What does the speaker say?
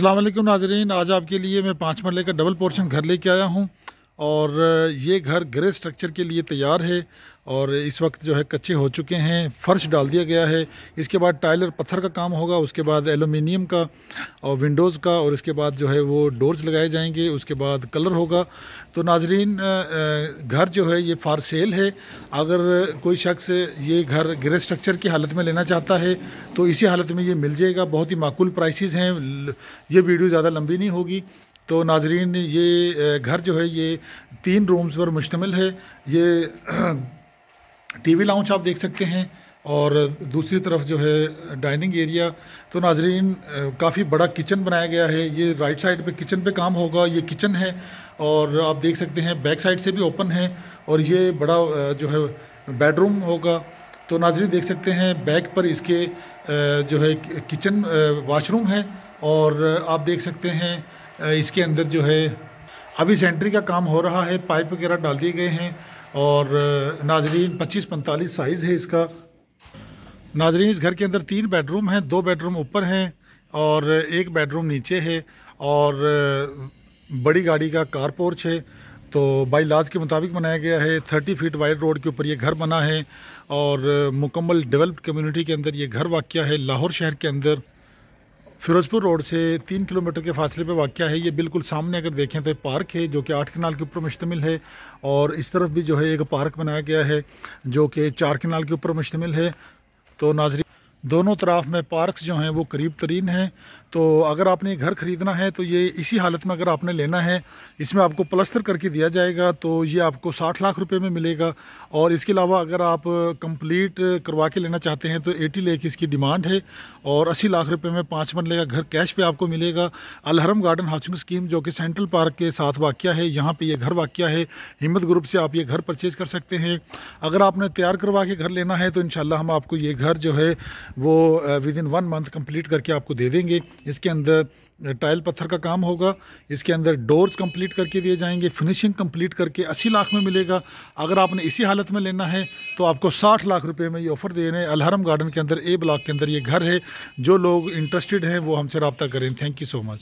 अल्लाह नाजरीन आज आपके लिए मैं पाँच मरले का डबल पोर्शन घर लेके आया हूँ और ये घर ग्रे स्ट्रक्चर के लिए तैयार है और इस वक्त जो है कच्चे हो चुके हैं फर्श डाल दिया गया है इसके बाद टाइलर पत्थर का काम होगा उसके बाद एलुमिनियम का और विंडोज़ का और इसके बाद जो है वो डोर्स लगाए जाएंगे उसके बाद कलर होगा तो नाजरीन घर जो है ये फार सेल है अगर कोई शख्स ये घर ग्रे स्ट्रक्चर की हालत में लेना चाहता है तो इसी हालत में ये मिल जाएगा बहुत ही माकूल प्राइसेस हैं ये वीडियो ज़्यादा लंबी नहीं होगी तो नाजरीन ये घर जो है ये तीन रूम्स पर मुश्तमिल है ये टी वी लाउंज आप देख सकते हैं और दूसरी तरफ जो है डाइनिंग एरिया तो नाजरीन काफ़ी बड़ा किचन बनाया गया है ये राइट साइड पे किचन पे काम होगा ये किचन है और आप देख सकते हैं बैक साइड से भी ओपन है और ये बड़ा जो है बेडरूम होगा तो नाजरीन देख सकते हैं बैक पर इसके जो है किचन वाशरूम है और आप देख सकते हैं इसके अंदर जो है अभी सेंट्री का काम हो रहा है पाइप वगैरह डाल दिए गए हैं और नाजरीन पच्चीस पैंतालीस साइज़ है इसका नाजरीन इस घर के अंदर तीन बेडरूम हैं दो बेडरूम ऊपर हैं और एक बेडरूम नीचे है और बड़ी गाड़ी का कार पोर्च है तो बाई लाज के मुताबिक बनाया गया है थर्टी फीट वाइड रोड के ऊपर ये घर बना है और मुकम्मल डेवलप्ड कम्युनिटी के अंदर ये घर वाक़ है लाहौर शहर के अंदर फिरोजपुर रोड से तीन किलोमीटर के फासले पर वाक़ है ये बिल्कुल सामने अगर देखें तो एक पार्क है जो कि आठ किनाल के ऊपर मुश्तमिल है और इस तरफ भी जो है एक पार्क बनाया गया है जो कि चार किनाल के ऊपर मुश्तमिल है तो नाजरी दोनों तरफ में पार्क्स जो हैं वो करीब तरीन हैं तो अगर आपने घर ख़रीदना है तो ये इसी हालत में अगर आपने लेना है इसमें आपको प्लस्तर करके दिया जाएगा तो ये आपको साठ लाख रुपए में मिलेगा और इसके अलावा अगर आप कंप्लीट करवा के लेना चाहते हैं तो एटी लेख इसकी डिमांड है और अस्सी लाख रुपये में पाँच मन लेगा घर कैश पर आपको मिलेगा अलहरम गार्डन हाउसिंग स्कीम जो कि सेंट्रल पार्क के साथ वाक्य है यहाँ पर यह घर वाक्य है हिम्मत ग्रुप से आप ये घर परचेज़ कर सकते हैं अगर आपने तैयार करवा के घर लेना है तो इन हम आपको ये घर जो है वो within one month complete करके आपको दे देंगे इसके अंदर टाइल पत्थर का काम होगा इसके अंदर डोर्स कंप्लीट करके दिए जाएंगे फिनिशिंग कंप्लीट करके अस्सी लाख में मिलेगा अगर आपने इसी हालत में लेना है तो आपको साठ लाख रुपये में ये ऑफ़र दे रहे हैं अलहरम गार्डन के अंदर ए ब्लॉक के अंदर ये घर है जो लोग इंटरेस्टेड हैं वो हमसे रबता करें थैंक यू सो मच